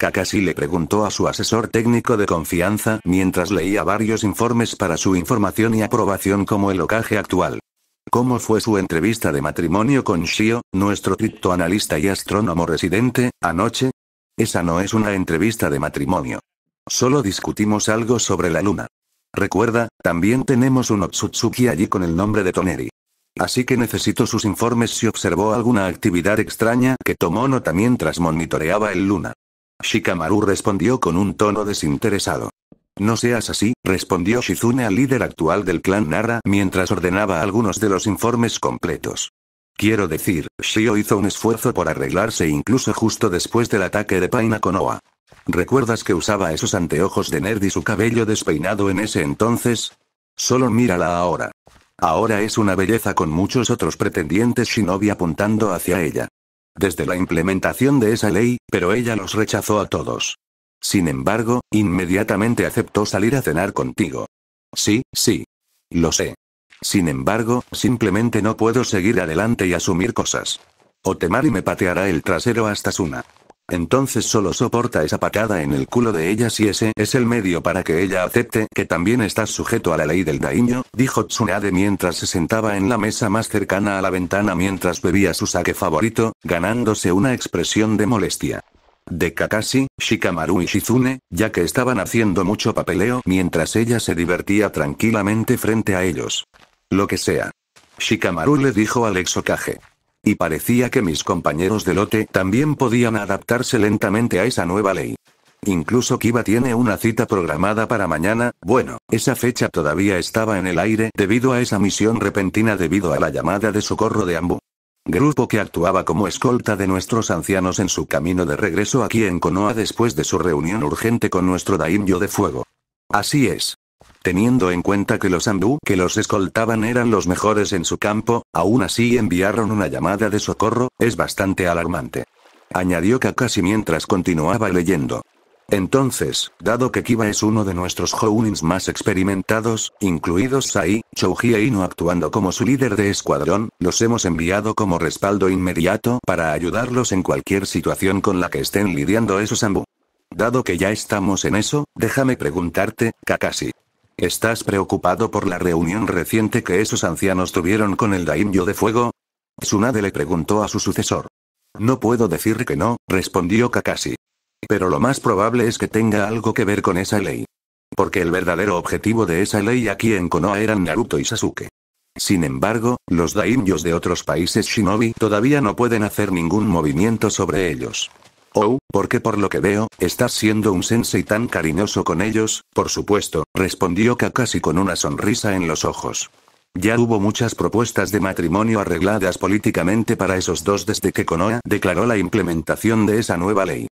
Kakashi le preguntó a su asesor técnico de confianza mientras leía varios informes para su información y aprobación como el ocaje actual. ¿Cómo fue su entrevista de matrimonio con Shio, nuestro criptoanalista y astrónomo residente, anoche? Esa no es una entrevista de matrimonio. Solo discutimos algo sobre la luna. Recuerda, también tenemos un Otsutsuki allí con el nombre de Toneri. Así que necesito sus informes si observó alguna actividad extraña que tomó nota mientras monitoreaba el luna. Shikamaru respondió con un tono desinteresado. No seas así, respondió Shizune al líder actual del clan Nara mientras ordenaba algunos de los informes completos. Quiero decir, Shio hizo un esfuerzo por arreglarse incluso justo después del ataque de Paina Konoha. ¿Recuerdas que usaba esos anteojos de nerd y su cabello despeinado en ese entonces? Solo mírala ahora. Ahora es una belleza con muchos otros pretendientes shinobi apuntando hacia ella desde la implementación de esa ley, pero ella los rechazó a todos. Sin embargo, inmediatamente aceptó salir a cenar contigo. Sí, sí. Lo sé. Sin embargo, simplemente no puedo seguir adelante y asumir cosas. O Temari me pateará el trasero hasta Suna entonces solo soporta esa patada en el culo de ella si ese es el medio para que ella acepte que también estás sujeto a la ley del daño, dijo Tsunade mientras se sentaba en la mesa más cercana a la ventana mientras bebía su sake favorito, ganándose una expresión de molestia de Kakashi, Shikamaru y Shizune, ya que estaban haciendo mucho papeleo mientras ella se divertía tranquilamente frente a ellos. Lo que sea. Shikamaru le dijo al exocaje. Y parecía que mis compañeros de lote también podían adaptarse lentamente a esa nueva ley. Incluso Kiba tiene una cita programada para mañana, bueno, esa fecha todavía estaba en el aire debido a esa misión repentina debido a la llamada de socorro de Ambu. Grupo que actuaba como escolta de nuestros ancianos en su camino de regreso aquí en Konoha después de su reunión urgente con nuestro daimyo de fuego. Así es. Teniendo en cuenta que los Andú, que los escoltaban eran los mejores en su campo, aún así enviaron una llamada de socorro, es bastante alarmante. Añadió Kakashi mientras continuaba leyendo. Entonces, dado que Kiba es uno de nuestros Hounins más experimentados, incluidos Sai, Chouji e Ino actuando como su líder de escuadrón, los hemos enviado como respaldo inmediato para ayudarlos en cualquier situación con la que estén lidiando esos Ambu. Dado que ya estamos en eso, déjame preguntarte, Kakashi. ¿Estás preocupado por la reunión reciente que esos ancianos tuvieron con el daimyo de fuego? Tsunade le preguntó a su sucesor. No puedo decir que no, respondió Kakashi. Pero lo más probable es que tenga algo que ver con esa ley. Porque el verdadero objetivo de esa ley aquí en Konoha eran Naruto y Sasuke. Sin embargo, los daimyos de otros países shinobi todavía no pueden hacer ningún movimiento sobre ellos. Oh, porque por lo que veo, estás siendo un sensei tan cariñoso con ellos, por supuesto, respondió Kakashi con una sonrisa en los ojos. Ya hubo muchas propuestas de matrimonio arregladas políticamente para esos dos desde que Konoha declaró la implementación de esa nueva ley.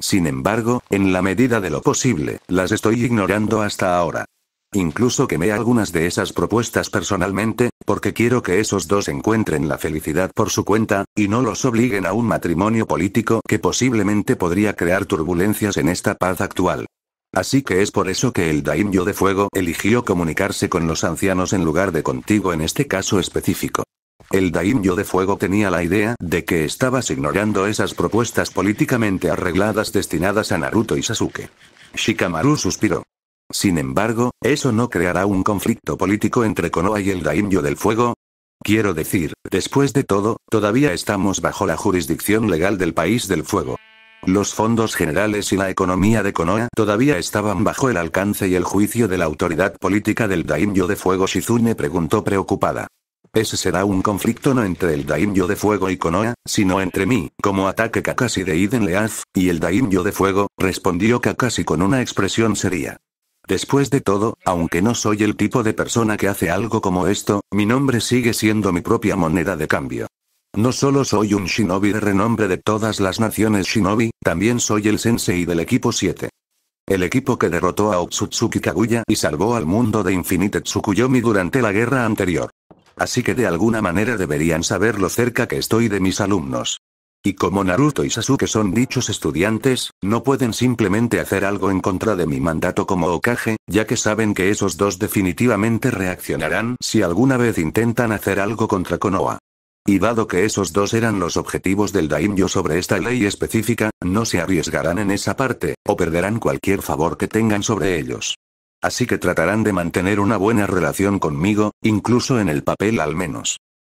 Sin embargo, en la medida de lo posible, las estoy ignorando hasta ahora. Incluso quemé algunas de esas propuestas personalmente, porque quiero que esos dos encuentren la felicidad por su cuenta, y no los obliguen a un matrimonio político que posiblemente podría crear turbulencias en esta paz actual. Así que es por eso que el Daimyo de Fuego eligió comunicarse con los ancianos en lugar de contigo en este caso específico. El Daimyo de Fuego tenía la idea de que estabas ignorando esas propuestas políticamente arregladas destinadas a Naruto y Sasuke. Shikamaru suspiró. Sin embargo, eso no creará un conflicto político entre Konoha y el Daimyo del Fuego. Quiero decir, después de todo, todavía estamos bajo la jurisdicción legal del país del fuego. Los fondos generales y la economía de Konoha todavía estaban bajo el alcance y el juicio de la autoridad política del Daimyo de Fuego. Shizune preguntó preocupada. Ese será un conflicto no entre el Daimyo de Fuego y Konoha, sino entre mí, como ataque Kakashi de Iden Leaf, y el Daimyo de Fuego, respondió Kakashi con una expresión seria. Después de todo, aunque no soy el tipo de persona que hace algo como esto, mi nombre sigue siendo mi propia moneda de cambio. No solo soy un shinobi de renombre de todas las naciones shinobi, también soy el sensei del equipo 7. El equipo que derrotó a Otsutsuki Kaguya y salvó al mundo de Infinite Tsukuyomi durante la guerra anterior. Así que de alguna manera deberían saber lo cerca que estoy de mis alumnos. Y como Naruto y Sasuke son dichos estudiantes, no pueden simplemente hacer algo en contra de mi mandato como Okage, ya que saben que esos dos definitivamente reaccionarán si alguna vez intentan hacer algo contra Konoha. Y dado que esos dos eran los objetivos del Daimyo sobre esta ley específica, no se arriesgarán en esa parte, o perderán cualquier favor que tengan sobre ellos. Así que tratarán de mantener una buena relación conmigo, incluso en el papel al menos.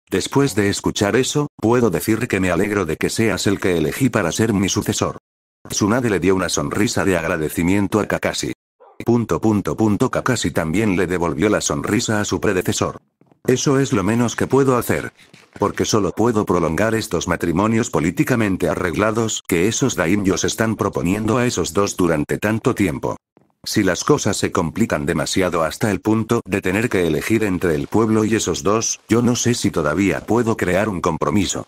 Después de escuchar eso, puedo decir que me alegro de que seas el que elegí para ser mi sucesor. Tsunade le dio una sonrisa de agradecimiento a Kakashi. Punto punto punto Kakashi también le devolvió la sonrisa a su predecesor. Eso es lo menos que puedo hacer. Porque solo puedo prolongar estos matrimonios políticamente arreglados que esos daimyos están proponiendo a esos dos durante tanto tiempo. Si las cosas se complican demasiado hasta el punto de tener que elegir entre el pueblo y esos dos, yo no sé si todavía puedo crear un compromiso.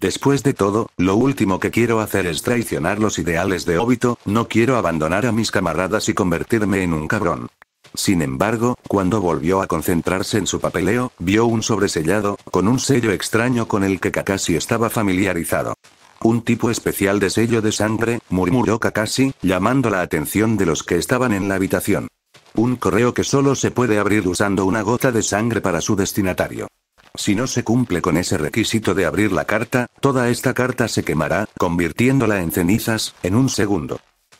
Después de todo, lo último que quiero hacer es traicionar los ideales de Obito, no quiero abandonar a mis camaradas y convertirme en un cabrón. Sin embargo, cuando volvió a concentrarse en su papeleo, vio un sobresellado, con un sello extraño con el que Kakashi estaba familiarizado. Un tipo especial de sello de sangre, murmuró Kakashi, llamando la atención de los que estaban en la habitación. Un correo que solo se puede abrir usando una gota de sangre para su destinatario. Si no se cumple con ese requisito de abrir la carta, toda esta carta se quemará, convirtiéndola en cenizas, en un segundo.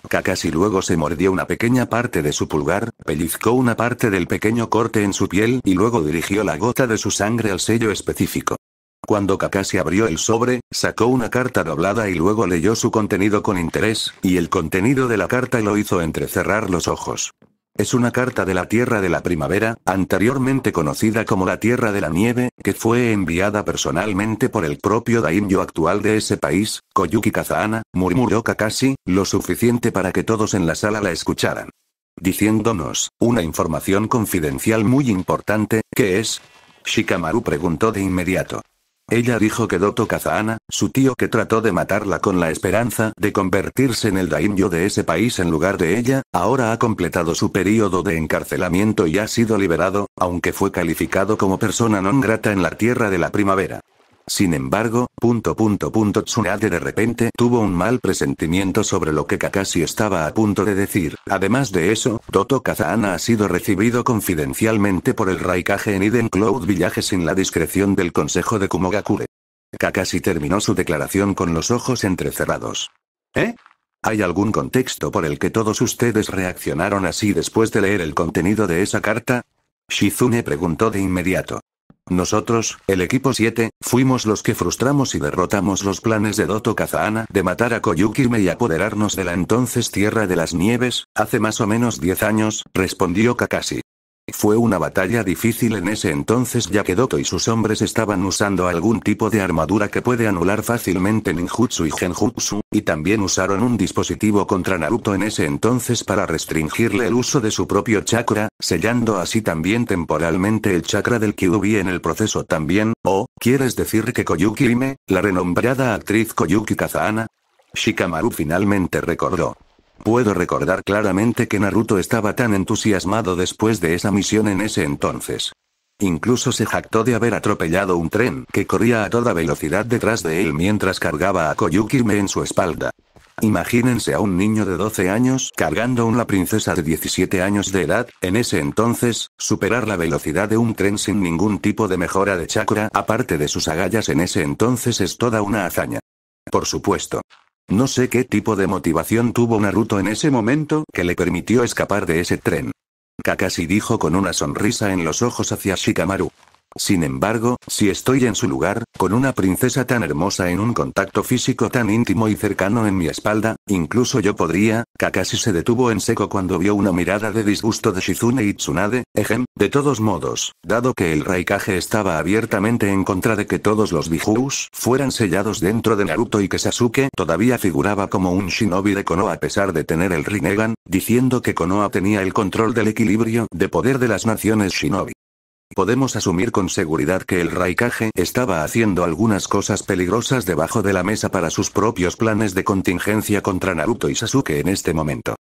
Kakashi luego se mordió una pequeña parte de su pulgar, pellizcó una parte del pequeño corte en su piel y luego dirigió la gota de su sangre al sello específico. Cuando Kakashi abrió el sobre, sacó una carta doblada y luego leyó su contenido con interés, y el contenido de la carta lo hizo entrecerrar los ojos. Es una carta de la Tierra de la Primavera, anteriormente conocida como la Tierra de la Nieve, que fue enviada personalmente por el propio daimyo actual de ese país, Koyuki Kazahana, murmuró Kakashi, lo suficiente para que todos en la sala la escucharan. Diciéndonos, una información confidencial muy importante, que es? Shikamaru preguntó de inmediato. Ella dijo que Doto Kazahana, su tío que trató de matarla con la esperanza de convertirse en el daimyo de ese país en lugar de ella, ahora ha completado su periodo de encarcelamiento y ha sido liberado, aunque fue calificado como persona non grata en la Tierra de la Primavera. Sin embargo, punto punto Tsunade de repente tuvo un mal presentimiento sobre lo que Kakashi estaba a punto de decir. Además de eso, Toto Kazahana ha sido recibido confidencialmente por el Raikage en Eden Cloud Village sin la discreción del consejo de Kumogakure. Kakashi terminó su declaración con los ojos entrecerrados. ¿Eh? ¿Hay algún contexto por el que todos ustedes reaccionaron así después de leer el contenido de esa carta? Shizune preguntó de inmediato. Nosotros, el equipo 7, fuimos los que frustramos y derrotamos los planes de Doto Kazahana de matar a Koyukime y apoderarnos de la entonces Tierra de las Nieves, hace más o menos 10 años, respondió Kakashi. Fue una batalla difícil en ese entonces ya que Doto y sus hombres estaban usando algún tipo de armadura que puede anular fácilmente ninjutsu y genjutsu, y también usaron un dispositivo contra Naruto en ese entonces para restringirle el uso de su propio chakra, sellando así también temporalmente el chakra del Kyuubi en el proceso también, o, ¿quieres decir que Koyuki Ime, la renombrada actriz Koyuki Kazahana, Shikamaru finalmente recordó. Puedo recordar claramente que Naruto estaba tan entusiasmado después de esa misión en ese entonces. Incluso se jactó de haber atropellado un tren que corría a toda velocidad detrás de él mientras cargaba a Koyukime en su espalda. Imagínense a un niño de 12 años cargando a una princesa de 17 años de edad, en ese entonces, superar la velocidad de un tren sin ningún tipo de mejora de chakra aparte de sus agallas en ese entonces es toda una hazaña. Por supuesto, no sé qué tipo de motivación tuvo Naruto en ese momento que le permitió escapar de ese tren. Kakashi dijo con una sonrisa en los ojos hacia Shikamaru. Sin embargo, si estoy en su lugar, con una princesa tan hermosa en un contacto físico tan íntimo y cercano en mi espalda, incluso yo podría, Kakashi se detuvo en seco cuando vio una mirada de disgusto de Shizune y Tsunade, ejem, de todos modos, dado que el Raikage estaba abiertamente en contra de que todos los Bijus fueran sellados dentro de Naruto y que Sasuke todavía figuraba como un shinobi de Konoha a pesar de tener el Rinnegan, diciendo que Konoha tenía el control del equilibrio de poder de las naciones shinobi. Podemos asumir con seguridad que el Raikage estaba haciendo algunas cosas peligrosas debajo de la mesa para sus propios planes de contingencia contra Naruto y Sasuke en este momento.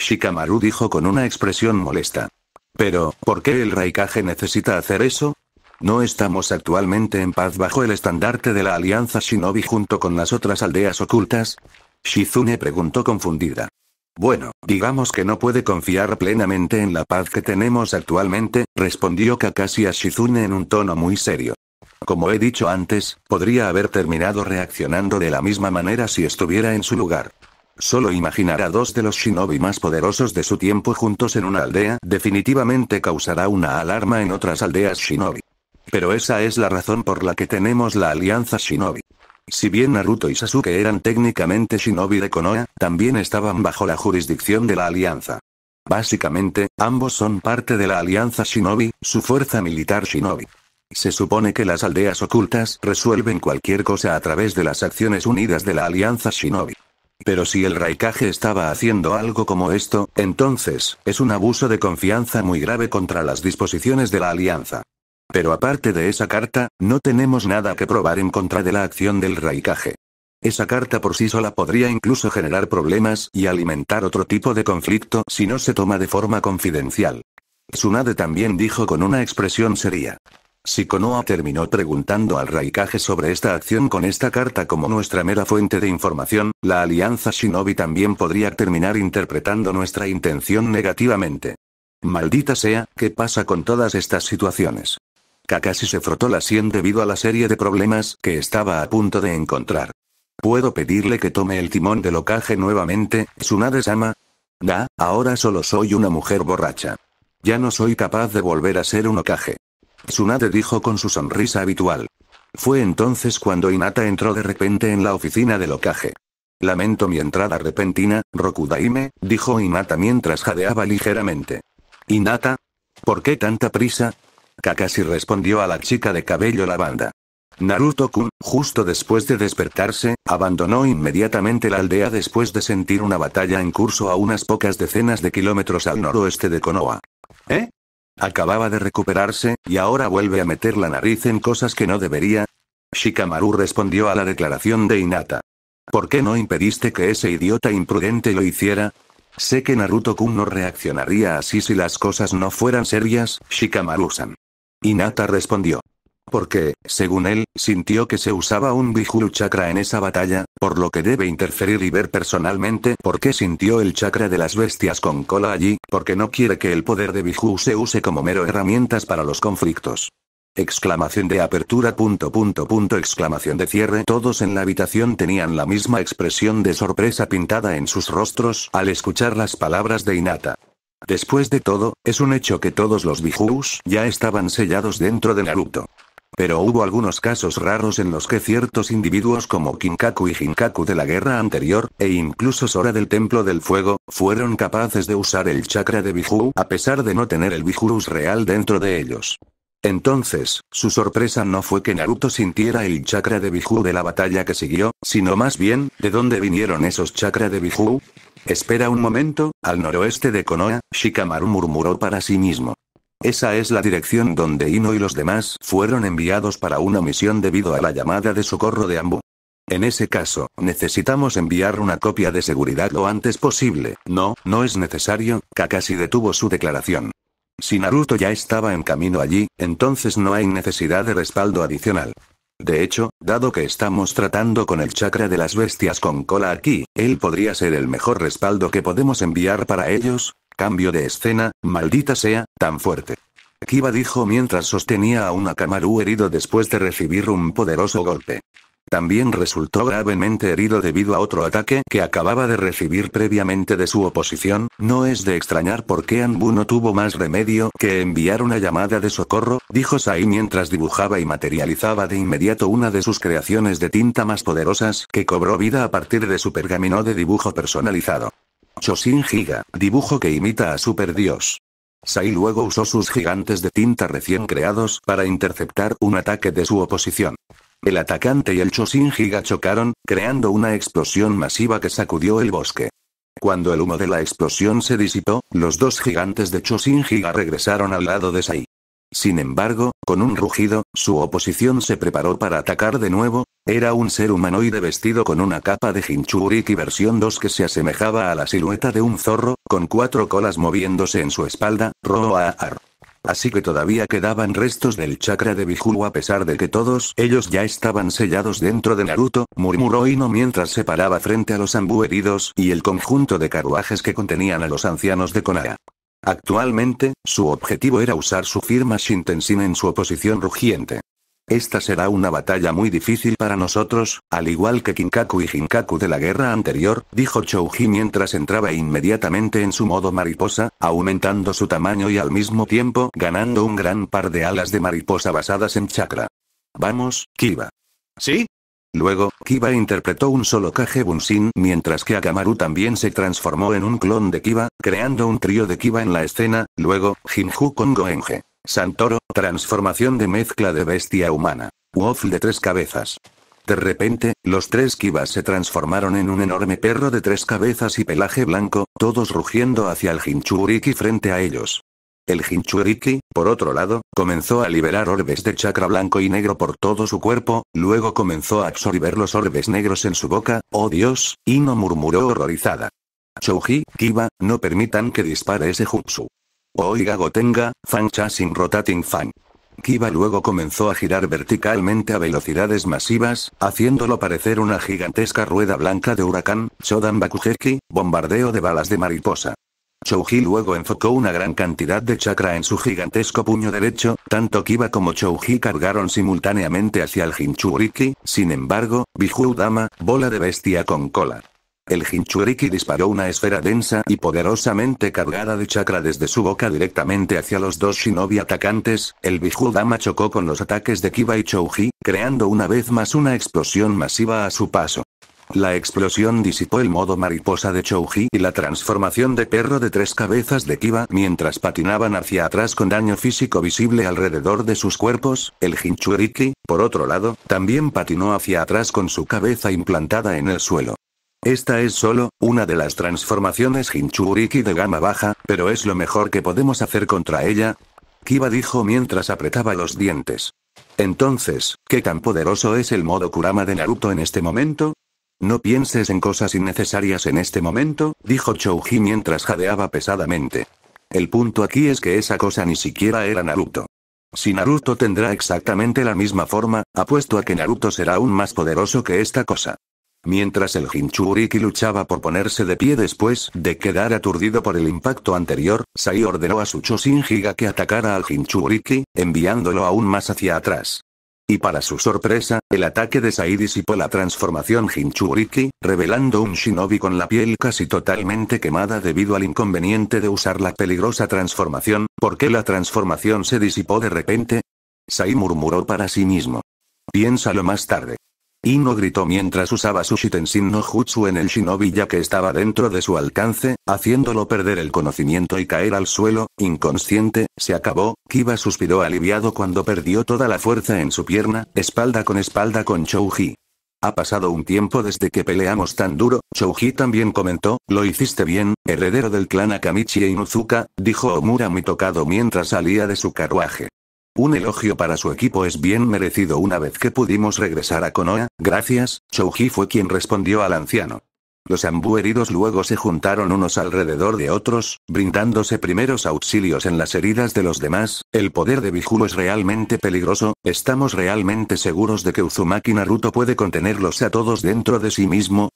Shikamaru dijo con una expresión molesta. Pero, ¿por qué el Raikage necesita hacer eso? No estamos actualmente en paz bajo el estandarte de la Alianza Shinobi junto con las otras aldeas ocultas, Shizune preguntó confundida. Bueno, digamos que no puede confiar plenamente en la paz que tenemos actualmente, respondió Kakashi a Shizune en un tono muy serio. Como he dicho antes, podría haber terminado reaccionando de la misma manera si estuviera en su lugar. Solo imaginar a dos de los shinobi más poderosos de su tiempo juntos en una aldea definitivamente causará una alarma en otras aldeas shinobi. Pero esa es la razón por la que tenemos la alianza shinobi. Si bien Naruto y Sasuke eran técnicamente shinobi de Konoha, también estaban bajo la jurisdicción de la Alianza. Básicamente, ambos son parte de la Alianza Shinobi, su fuerza militar Shinobi. Se supone que las aldeas ocultas resuelven cualquier cosa a través de las acciones unidas de la Alianza Shinobi. Pero si el Raikage estaba haciendo algo como esto, entonces, es un abuso de confianza muy grave contra las disposiciones de la Alianza. Pero aparte de esa carta, no tenemos nada que probar en contra de la acción del raicaje. Esa carta por sí sola podría incluso generar problemas y alimentar otro tipo de conflicto si no se toma de forma confidencial. Tsunade también dijo con una expresión seria. Si Konoa terminó preguntando al Raikage sobre esta acción con esta carta como nuestra mera fuente de información, la alianza Shinobi también podría terminar interpretando nuestra intención negativamente. Maldita sea, ¿qué pasa con todas estas situaciones? Kakashi se frotó la sien debido a la serie de problemas que estaba a punto de encontrar. ¿Puedo pedirle que tome el timón del ocaje nuevamente, Tsunade-sama? Da, ahora solo soy una mujer borracha. Ya no soy capaz de volver a ser un ocaje. Tsunade dijo con su sonrisa habitual. Fue entonces cuando Inata entró de repente en la oficina del ocaje. Lamento mi entrada repentina, Rokudaime, dijo Inata mientras jadeaba ligeramente. Inata, ¿por qué tanta prisa? Kakashi respondió a la chica de cabello lavanda. Naruto-kun, justo después de despertarse, abandonó inmediatamente la aldea después de sentir una batalla en curso a unas pocas decenas de kilómetros al noroeste de Konoha. ¿Eh? Acababa de recuperarse, y ahora vuelve a meter la nariz en cosas que no debería. Shikamaru respondió a la declaración de Inata. ¿Por qué no impediste que ese idiota imprudente lo hiciera? Sé que Naruto-kun no reaccionaría así si las cosas no fueran serias, Shikamaru-san. Inata respondió. Porque, según él, sintió que se usaba un biju chakra en esa batalla, por lo que debe interferir y ver personalmente por qué sintió el chakra de las bestias con cola allí, porque no quiere que el poder de biju se use como mero herramientas para los conflictos. Exclamación de apertura exclamación de cierre Todos en la habitación tenían la misma expresión de sorpresa pintada en sus rostros al escuchar las palabras de Inata. Después de todo, es un hecho que todos los Bijus ya estaban sellados dentro de Naruto. Pero hubo algunos casos raros en los que ciertos individuos como Kinkaku y Hinkaku de la guerra anterior, e incluso Sora del Templo del Fuego, fueron capaces de usar el chakra de Biju a pesar de no tener el Bijurus real dentro de ellos. Entonces, su sorpresa no fue que Naruto sintiera el chakra de Biju de la batalla que siguió, sino más bien, ¿de dónde vinieron esos chakra de Biju? Espera un momento, al noroeste de Konoha, Shikamaru murmuró para sí mismo. Esa es la dirección donde Ino y los demás fueron enviados para una misión debido a la llamada de socorro de Ambu. En ese caso, necesitamos enviar una copia de seguridad lo antes posible. No, no es necesario, Kakashi detuvo su declaración. Si Naruto ya estaba en camino allí, entonces no hay necesidad de respaldo adicional. De hecho, dado que estamos tratando con el chakra de las bestias con cola aquí, él podría ser el mejor respaldo que podemos enviar para ellos. Cambio de escena, maldita sea, tan fuerte. Kiba dijo mientras sostenía a un akamaru herido después de recibir un poderoso golpe. También resultó gravemente herido debido a otro ataque que acababa de recibir previamente de su oposición, no es de extrañar por qué Anbu no tuvo más remedio que enviar una llamada de socorro, dijo Sai mientras dibujaba y materializaba de inmediato una de sus creaciones de tinta más poderosas que cobró vida a partir de su pergamino de dibujo personalizado. Chosin Giga, dibujo que imita a Super Dios. Sai luego usó sus gigantes de tinta recién creados para interceptar un ataque de su oposición. El atacante y el Giga chocaron, creando una explosión masiva que sacudió el bosque. Cuando el humo de la explosión se disipó, los dos gigantes de Giga regresaron al lado de Sai. Sin embargo, con un rugido, su oposición se preparó para atacar de nuevo, era un ser humanoide vestido con una capa de Hinchuriki versión 2 que se asemejaba a la silueta de un zorro, con cuatro colas moviéndose en su espalda, Roar así que todavía quedaban restos del chakra de Bijū a pesar de que todos ellos ya estaban sellados dentro de Naruto, murmuró Ino mientras se paraba frente a los Ambu heridos y el conjunto de carruajes que contenían a los ancianos de Konoha. Actualmente, su objetivo era usar su firma Shintenshin en su oposición rugiente. Esta será una batalla muy difícil para nosotros, al igual que Kinkaku y Hinkaku de la guerra anterior, dijo Chouji mientras entraba inmediatamente en su modo mariposa, aumentando su tamaño y al mismo tiempo ganando un gran par de alas de mariposa basadas en chakra. Vamos, Kiba. ¿Sí? Luego, Kiba interpretó un solo Kage Bunshin mientras que Akamaru también se transformó en un clon de Kiba, creando un trío de Kiba en la escena, luego, Jinju con Goenge. Santoro, transformación de mezcla de bestia humana. Wolf de tres cabezas. De repente, los tres Kivas se transformaron en un enorme perro de tres cabezas y pelaje blanco, todos rugiendo hacia el Hinchuriki frente a ellos. El Hinchuriki, por otro lado, comenzó a liberar orbes de chakra blanco y negro por todo su cuerpo, luego comenzó a absorber los orbes negros en su boca, oh Dios, Ino murmuró horrorizada. Chouji, Kiba, no permitan que dispare ese jutsu. Oiga Gotenga, fan chasing rotating fan. Kiba luego comenzó a girar verticalmente a velocidades masivas, haciéndolo parecer una gigantesca rueda blanca de huracán, Shodan Bakujeki, bombardeo de balas de mariposa. Chouji luego enfocó una gran cantidad de chakra en su gigantesco puño derecho, tanto Kiba como Chouji cargaron simultáneamente hacia el Hinchuriki, sin embargo, Biju Dama, bola de bestia con cola. El Hinchuriki disparó una esfera densa y poderosamente cargada de chakra desde su boca directamente hacia los dos shinobi atacantes, el Bijudama chocó con los ataques de Kiba y Chouji, creando una vez más una explosión masiva a su paso. La explosión disipó el modo mariposa de Chouji y la transformación de perro de tres cabezas de Kiba mientras patinaban hacia atrás con daño físico visible alrededor de sus cuerpos, el Hinchuriki, por otro lado, también patinó hacia atrás con su cabeza implantada en el suelo. Esta es solo, una de las transformaciones Hinchuriki de gama baja, pero es lo mejor que podemos hacer contra ella. Kiba dijo mientras apretaba los dientes. Entonces, ¿qué tan poderoso es el modo Kurama de Naruto en este momento? No pienses en cosas innecesarias en este momento, dijo Chouji mientras jadeaba pesadamente. El punto aquí es que esa cosa ni siquiera era Naruto. Si Naruto tendrá exactamente la misma forma, apuesto a que Naruto será aún más poderoso que esta cosa mientras el Hinchuriki luchaba por ponerse de pie después de quedar aturdido por el impacto anterior, Sai ordenó a su Chosinjiga que atacara al Hinchuriki, enviándolo aún más hacia atrás. Y para su sorpresa, el ataque de Sai disipó la transformación Hinchuriki, revelando un shinobi con la piel casi totalmente quemada debido al inconveniente de usar la peligrosa transformación, ¿por qué la transformación se disipó de repente? Sai murmuró para sí mismo. Piénsalo más tarde. Ino gritó mientras usaba su Shitenshin no Jutsu en el shinobi ya que estaba dentro de su alcance, haciéndolo perder el conocimiento y caer al suelo, inconsciente, se acabó, Kiba suspiró aliviado cuando perdió toda la fuerza en su pierna, espalda con espalda con Chouji. Ha pasado un tiempo desde que peleamos tan duro, Chouji también comentó, lo hiciste bien, heredero del clan Akamichi e Inuzuka, dijo Omura muy tocado mientras salía de su carruaje. Un elogio para su equipo es bien merecido una vez que pudimos regresar a Konoha, gracias, Chouji fue quien respondió al anciano. Los ambu heridos luego se juntaron unos alrededor de otros, brindándose primeros auxilios en las heridas de los demás, el poder de Bijulo es realmente peligroso, estamos realmente seguros de que Uzumaki Naruto puede contenerlos a todos dentro de sí mismo.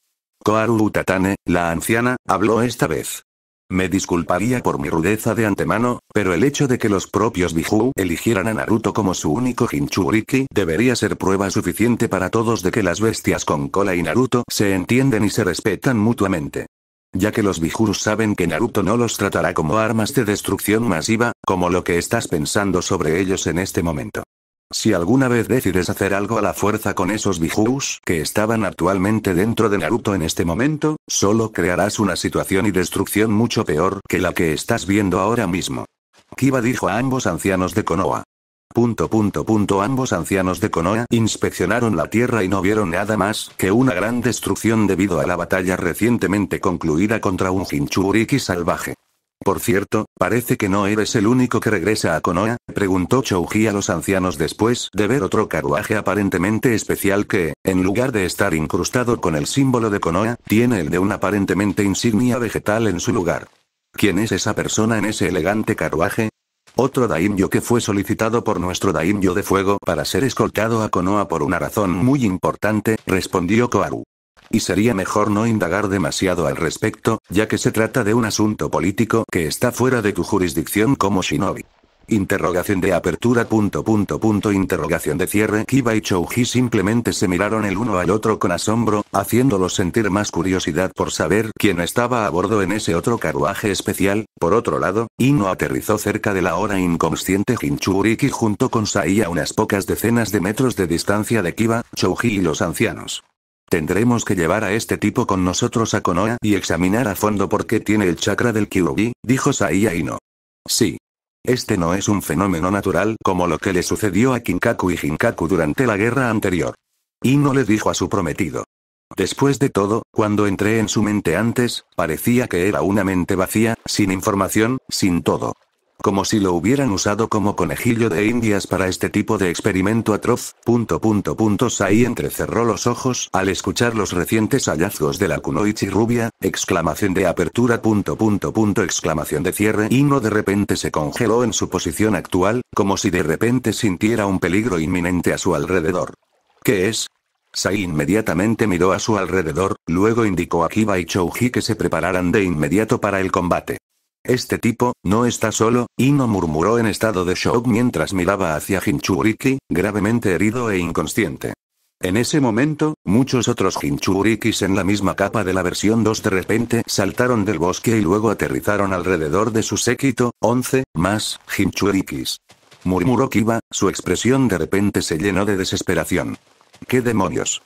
Koharu Utatane, la anciana, habló esta vez. Me disculparía por mi rudeza de antemano, pero el hecho de que los propios Biju eligieran a Naruto como su único Hinchuriki debería ser prueba suficiente para todos de que las bestias con cola y Naruto se entienden y se respetan mutuamente. Ya que los Bijuu saben que Naruto no los tratará como armas de destrucción masiva, como lo que estás pensando sobre ellos en este momento. Si alguna vez decides hacer algo a la fuerza con esos bijus que estaban actualmente dentro de Naruto en este momento, solo crearás una situación y destrucción mucho peor que la que estás viendo ahora mismo. Kiba dijo a ambos ancianos de Konoha. Punto punto punto ambos ancianos de Konoha inspeccionaron la tierra y no vieron nada más que una gran destrucción debido a la batalla recientemente concluida contra un Hinchuriki salvaje. Por cierto, parece que no eres el único que regresa a Konoha, preguntó Chouji a los ancianos después de ver otro carruaje aparentemente especial que, en lugar de estar incrustado con el símbolo de Konoha, tiene el de una aparentemente insignia vegetal en su lugar. ¿Quién es esa persona en ese elegante carruaje? Otro daimyo que fue solicitado por nuestro daimyo de fuego para ser escoltado a Konoha por una razón muy importante, respondió Koaru y sería mejor no indagar demasiado al respecto, ya que se trata de un asunto político que está fuera de tu jurisdicción como shinobi. Interrogación de apertura punto punto punto interrogación de cierre Kiba y Chouji simplemente se miraron el uno al otro con asombro, haciéndolos sentir más curiosidad por saber quién estaba a bordo en ese otro carruaje especial, por otro lado, Ino aterrizó cerca de la hora inconsciente Hinchuriki junto con Sai a unas pocas decenas de metros de distancia de Kiba, Chouji y los ancianos. Tendremos que llevar a este tipo con nosotros a Konoha y examinar a fondo por qué tiene el chakra del Kyuubi, dijo Saiya Ino. Sí. Este no es un fenómeno natural como lo que le sucedió a Kinkaku y Hinkaku durante la guerra anterior. Ino le dijo a su prometido. Después de todo, cuando entré en su mente antes, parecía que era una mente vacía, sin información, sin todo. Como si lo hubieran usado como conejillo de indias para este tipo de experimento atroz, punto punto Sai entrecerró los ojos al escuchar los recientes hallazgos de la Kunoichi rubia, exclamación de apertura punto punto punto exclamación de cierre y no de repente se congeló en su posición actual, como si de repente sintiera un peligro inminente a su alrededor. ¿Qué es? Sai inmediatamente miró a su alrededor, luego indicó a Kiba y Chouji que se prepararan de inmediato para el combate. Este tipo, no está solo, no murmuró en estado de shock mientras miraba hacia Hinchuriki, gravemente herido e inconsciente. En ese momento, muchos otros Hinchurikis en la misma capa de la versión 2 de repente saltaron del bosque y luego aterrizaron alrededor de su séquito, 11, más, Hinchurikis. Murmuró Kiba, su expresión de repente se llenó de desesperación. ¿Qué demonios?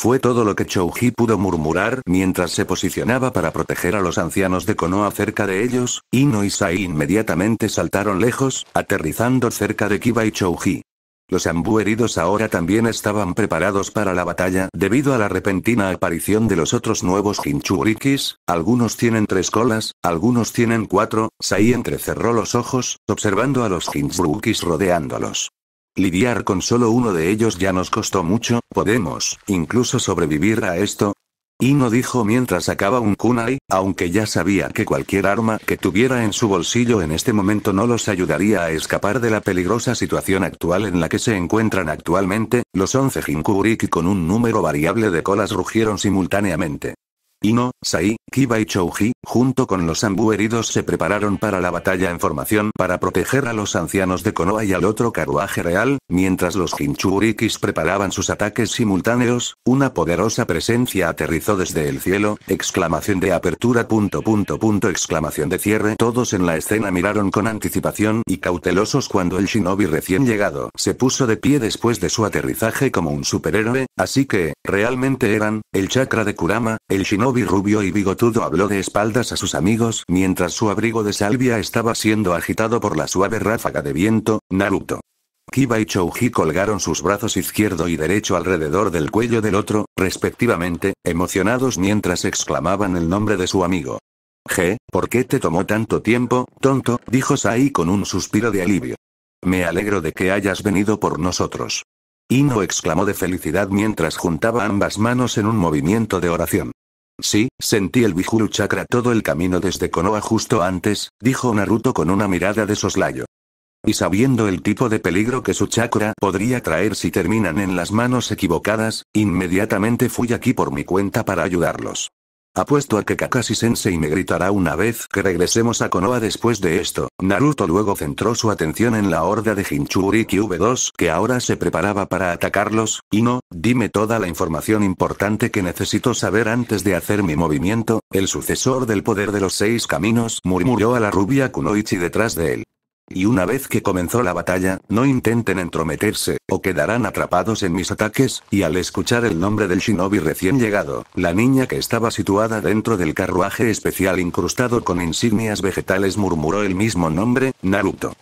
Fue todo lo que Chouji pudo murmurar mientras se posicionaba para proteger a los ancianos de Konoha cerca de ellos, Ino y Sai inmediatamente saltaron lejos, aterrizando cerca de Kiba y Chouji. Los ambu heridos ahora también estaban preparados para la batalla debido a la repentina aparición de los otros nuevos Hinchurikis, algunos tienen tres colas, algunos tienen cuatro, Sai entrecerró los ojos, observando a los Hinchurikis rodeándolos. Lidiar con solo uno de ellos ya nos costó mucho, podemos, incluso sobrevivir a esto. Ino dijo mientras sacaba un kunai, aunque ya sabía que cualquier arma que tuviera en su bolsillo en este momento no los ayudaría a escapar de la peligrosa situación actual en la que se encuentran actualmente, los 11 Jinkuriki con un número variable de colas rugieron simultáneamente. Ino, Sai, Kiba y Chouji, junto con los Ambu heridos se prepararon para la batalla en formación para proteger a los ancianos de Konoha y al otro carruaje real, mientras los Hinchuurikis preparaban sus ataques simultáneos, una poderosa presencia aterrizó desde el cielo, exclamación de apertura punto punto punto exclamación de cierre todos en la escena miraron con anticipación y cautelosos cuando el shinobi recién llegado se puso de pie después de su aterrizaje como un superhéroe, así que, realmente eran, el chakra de Kurama, el shinobi rubio y bigotudo habló de espaldas a sus amigos mientras su abrigo de salvia estaba siendo agitado por la suave ráfaga de viento, Naruto. Kiba y Chouji colgaron sus brazos izquierdo y derecho alrededor del cuello del otro, respectivamente, emocionados mientras exclamaban el nombre de su amigo. g ¿por qué te tomó tanto tiempo, tonto?», dijo Sai con un suspiro de alivio. «Me alegro de que hayas venido por nosotros». Ino exclamó de felicidad mientras juntaba ambas manos en un movimiento de oración. Sí, sentí el Bijuru Chakra todo el camino desde Konoha justo antes, dijo Naruto con una mirada de soslayo. Y sabiendo el tipo de peligro que su chakra podría traer si terminan en las manos equivocadas, inmediatamente fui aquí por mi cuenta para ayudarlos. Apuesto a que Kakashi-sensei me gritará una vez que regresemos a Konoha después de esto. Naruto luego centró su atención en la horda de Hinchuriki V2 que ahora se preparaba para atacarlos. y no, dime toda la información importante que necesito saber antes de hacer mi movimiento. El sucesor del poder de los seis caminos murmuró a la rubia Kunoichi detrás de él. Y una vez que comenzó la batalla, no intenten entrometerse, o quedarán atrapados en mis ataques, y al escuchar el nombre del shinobi recién llegado, la niña que estaba situada dentro del carruaje especial incrustado con insignias vegetales murmuró el mismo nombre, Naruto.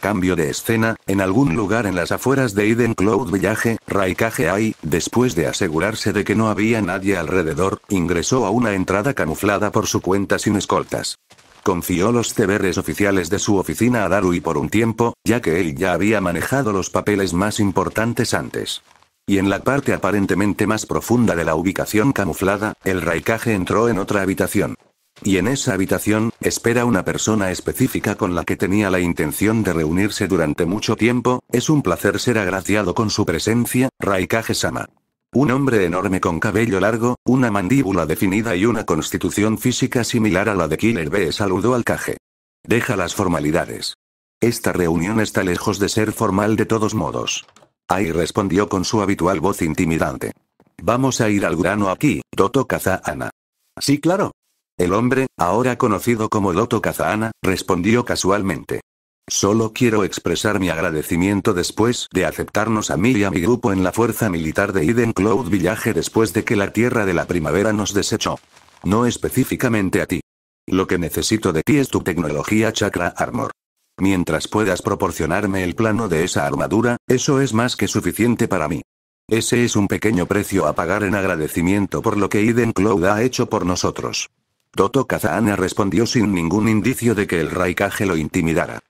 Cambio de escena, en algún lugar en las afueras de Eden Cloud Village, Raikage Ai, después de asegurarse de que no había nadie alrededor, ingresó a una entrada camuflada por su cuenta sin escoltas confió los deberes oficiales de su oficina a Darui por un tiempo, ya que él ya había manejado los papeles más importantes antes. Y en la parte aparentemente más profunda de la ubicación camuflada, el Raikage entró en otra habitación. Y en esa habitación, espera una persona específica con la que tenía la intención de reunirse durante mucho tiempo, es un placer ser agraciado con su presencia, Raikage-sama. Un hombre enorme con cabello largo, una mandíbula definida y una constitución física similar a la de Killer B saludó al caje. Deja las formalidades. Esta reunión está lejos de ser formal de todos modos. Ahí respondió con su habitual voz intimidante. Vamos a ir al grano aquí, Toto Kazahana. Sí, claro. El hombre, ahora conocido como doto Kazahana, respondió casualmente. Solo quiero expresar mi agradecimiento después de aceptarnos a mí y a mi grupo en la fuerza militar de Eden Cloud Village después de que la Tierra de la Primavera nos desechó. No específicamente a ti. Lo que necesito de ti es tu tecnología Chakra Armor. Mientras puedas proporcionarme el plano de esa armadura, eso es más que suficiente para mí. Ese es un pequeño precio a pagar en agradecimiento por lo que Eden Cloud ha hecho por nosotros. Toto Kazahana respondió sin ningún indicio de que el raikaje lo intimidara.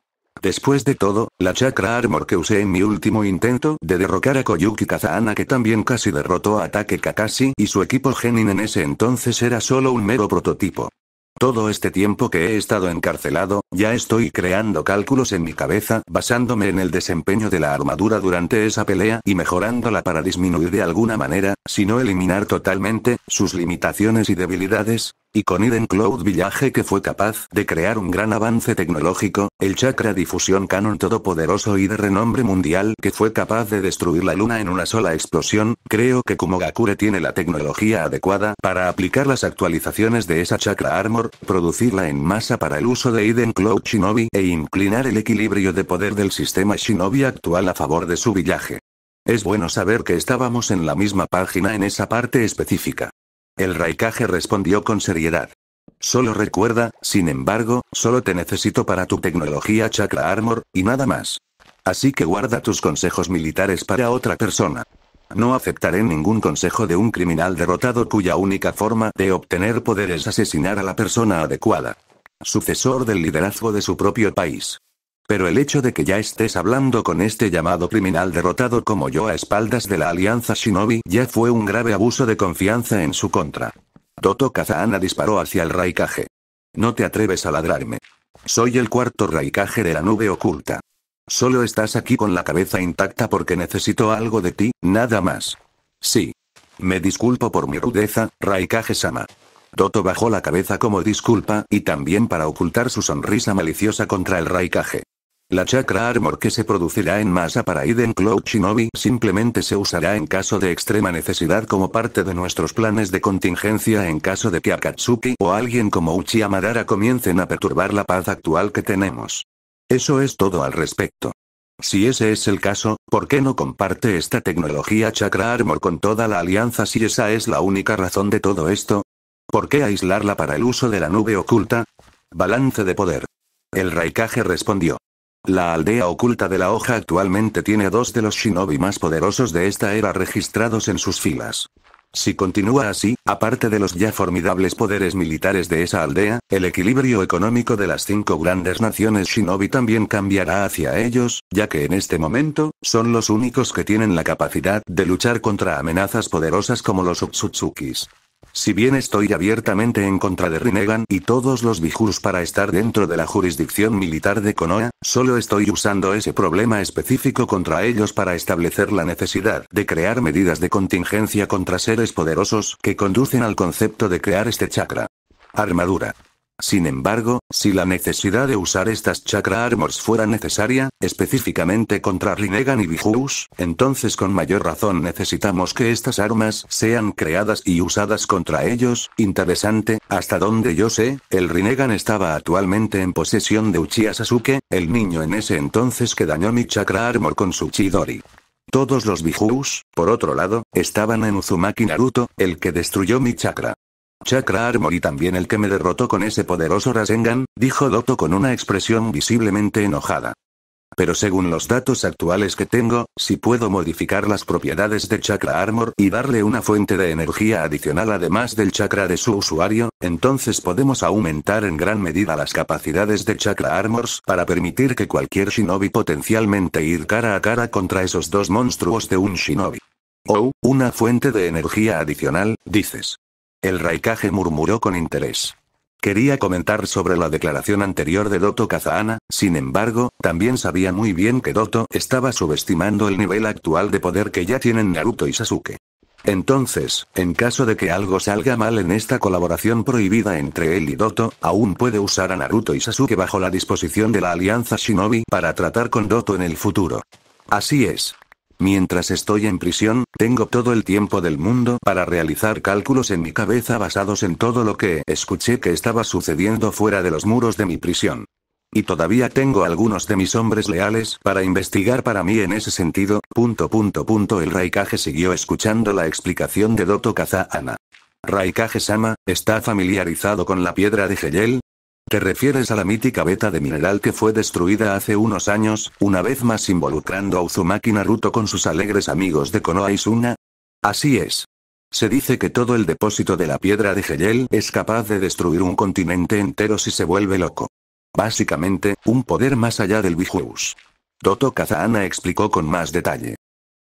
Después de todo, la chakra armor que usé en mi último intento de derrocar a Koyuki Kazahana que también casi derrotó a Take Kakashi y su equipo Genin en ese entonces era solo un mero prototipo. Todo este tiempo que he estado encarcelado, ya estoy creando cálculos en mi cabeza basándome en el desempeño de la armadura durante esa pelea y mejorándola para disminuir de alguna manera, si no eliminar totalmente, sus limitaciones y debilidades, y con Iden Cloud Villaje que fue capaz de crear un gran avance tecnológico, el chakra difusión canon todopoderoso y de renombre mundial que fue capaz de destruir la luna en una sola explosión, creo que Kumogakure tiene la tecnología adecuada para aplicar las actualizaciones de esa chakra armor, producirla en masa para el uso de Iden Cloud Shinobi e inclinar el equilibrio de poder del sistema Shinobi actual a favor de su villaje. Es bueno saber que estábamos en la misma página en esa parte específica. El Raikage respondió con seriedad. Solo recuerda, sin embargo, solo te necesito para tu tecnología Chakra Armor, y nada más. Así que guarda tus consejos militares para otra persona. No aceptaré ningún consejo de un criminal derrotado cuya única forma de obtener poder es asesinar a la persona adecuada. Sucesor del liderazgo de su propio país. Pero el hecho de que ya estés hablando con este llamado criminal derrotado como yo a espaldas de la Alianza Shinobi ya fue un grave abuso de confianza en su contra. Toto Kazahana disparó hacia el Raikage. No te atreves a ladrarme. Soy el cuarto Raikage de la nube oculta. Solo estás aquí con la cabeza intacta porque necesito algo de ti, nada más. Sí. Me disculpo por mi rudeza, Raikage-sama. Toto bajó la cabeza como disculpa, y también para ocultar su sonrisa maliciosa contra el Raikage. La chakra armor que se producirá en masa para Iden Cloud Shinobi simplemente se usará en caso de extrema necesidad como parte de nuestros planes de contingencia en caso de que Akatsuki o alguien como Uchiha Madara comiencen a perturbar la paz actual que tenemos. Eso es todo al respecto. Si ese es el caso, ¿por qué no comparte esta tecnología Chakra Armor con toda la alianza si esa es la única razón de todo esto? ¿Por qué aislarla para el uso de la nube oculta? Balance de poder. El Raikage respondió. La aldea oculta de la hoja actualmente tiene a dos de los shinobi más poderosos de esta era registrados en sus filas. Si continúa así, aparte de los ya formidables poderes militares de esa aldea, el equilibrio económico de las cinco grandes naciones shinobi también cambiará hacia ellos, ya que en este momento, son los únicos que tienen la capacidad de luchar contra amenazas poderosas como los Utsutsukis. Si bien estoy abiertamente en contra de Rinnegan y todos los Bijus para estar dentro de la jurisdicción militar de Konoha, solo estoy usando ese problema específico contra ellos para establecer la necesidad de crear medidas de contingencia contra seres poderosos que conducen al concepto de crear este chakra. Armadura. Sin embargo, si la necesidad de usar estas chakra armors fuera necesaria, específicamente contra Rinnegan y Bijus, entonces con mayor razón necesitamos que estas armas sean creadas y usadas contra ellos. Interesante, hasta donde yo sé, el Rinnegan estaba actualmente en posesión de Uchiha Sasuke, el niño en ese entonces que dañó mi chakra armor con su Chidori. Todos los Bijus, por otro lado, estaban en Uzumaki Naruto, el que destruyó mi chakra. Chakra Armor y también el que me derrotó con ese poderoso Rasengan, dijo Doto con una expresión visiblemente enojada. Pero según los datos actuales que tengo, si puedo modificar las propiedades de Chakra Armor y darle una fuente de energía adicional además del chakra de su usuario, entonces podemos aumentar en gran medida las capacidades de Chakra Armors para permitir que cualquier shinobi potencialmente ir cara a cara contra esos dos monstruos de un shinobi. o oh, una fuente de energía adicional, dices. El Raikage murmuró con interés. Quería comentar sobre la declaración anterior de Doto Kazahana, sin embargo, también sabía muy bien que Doto estaba subestimando el nivel actual de poder que ya tienen Naruto y Sasuke. Entonces, en caso de que algo salga mal en esta colaboración prohibida entre él y Doto, aún puede usar a Naruto y Sasuke bajo la disposición de la Alianza Shinobi para tratar con Doto en el futuro. Así es, Mientras estoy en prisión, tengo todo el tiempo del mundo para realizar cálculos en mi cabeza basados en todo lo que escuché que estaba sucediendo fuera de los muros de mi prisión. Y todavía tengo algunos de mis hombres leales para investigar para mí en ese sentido, punto punto punto el Raikage siguió escuchando la explicación de Doto Kazahana. Raikage-sama, ¿está familiarizado con la piedra de Geyel? ¿Te refieres a la mítica beta de mineral que fue destruida hace unos años, una vez más involucrando a Uzumaki Naruto con sus alegres amigos de Konoha y Suna? Así es. Se dice que todo el depósito de la piedra de Geyel es capaz de destruir un continente entero si se vuelve loco. Básicamente, un poder más allá del Bijus. Toto Kazahana explicó con más detalle.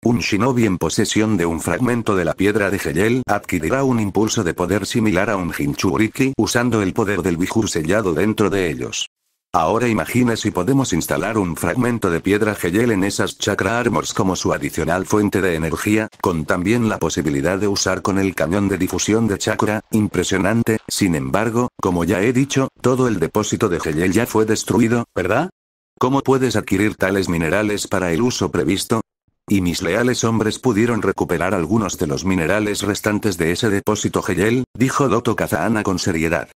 Un shinobi en posesión de un fragmento de la piedra de Geyel adquirirá un impulso de poder similar a un Hinchuriki usando el poder del Bijur sellado dentro de ellos. Ahora imagina si podemos instalar un fragmento de piedra Geyel en esas chakra armors como su adicional fuente de energía, con también la posibilidad de usar con el cañón de difusión de chakra, impresionante, sin embargo, como ya he dicho, todo el depósito de Geyel ya fue destruido, ¿verdad? ¿Cómo puedes adquirir tales minerales para el uso previsto? y mis leales hombres pudieron recuperar algunos de los minerales restantes de ese depósito Geyel, dijo Doto Kazahana con seriedad.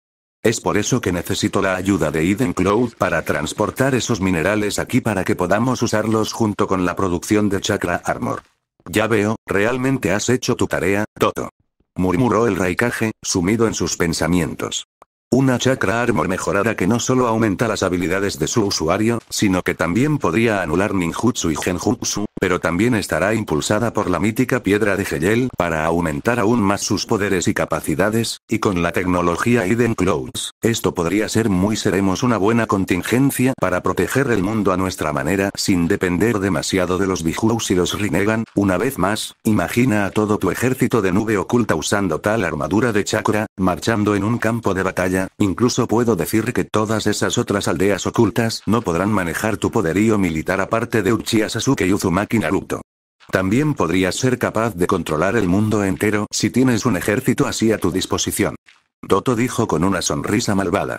Es por eso que necesito la ayuda de Eden Cloud para transportar esos minerales aquí para que podamos usarlos junto con la producción de Chakra Armor. Ya veo, realmente has hecho tu tarea, Toto. Murmuró el Raikage, sumido en sus pensamientos. Una chakra armor mejorada que no solo aumenta las habilidades de su usuario, sino que también podría anular ninjutsu y genjutsu, pero también estará impulsada por la mítica piedra de Hegel para aumentar aún más sus poderes y capacidades, y con la tecnología Eden Clouds, esto podría ser muy seremos una buena contingencia para proteger el mundo a nuestra manera sin depender demasiado de los Bijous y los Rinnegan, una vez más, imagina a todo tu ejército de nube oculta usando tal armadura de chakra, marchando en un campo de batalla, incluso puedo decir que todas esas otras aldeas ocultas no podrán manejar tu poderío militar aparte de Uchiha Sasuke y Uzumaki Naruto. También podrías ser capaz de controlar el mundo entero si tienes un ejército así a tu disposición. Doto dijo con una sonrisa malvada.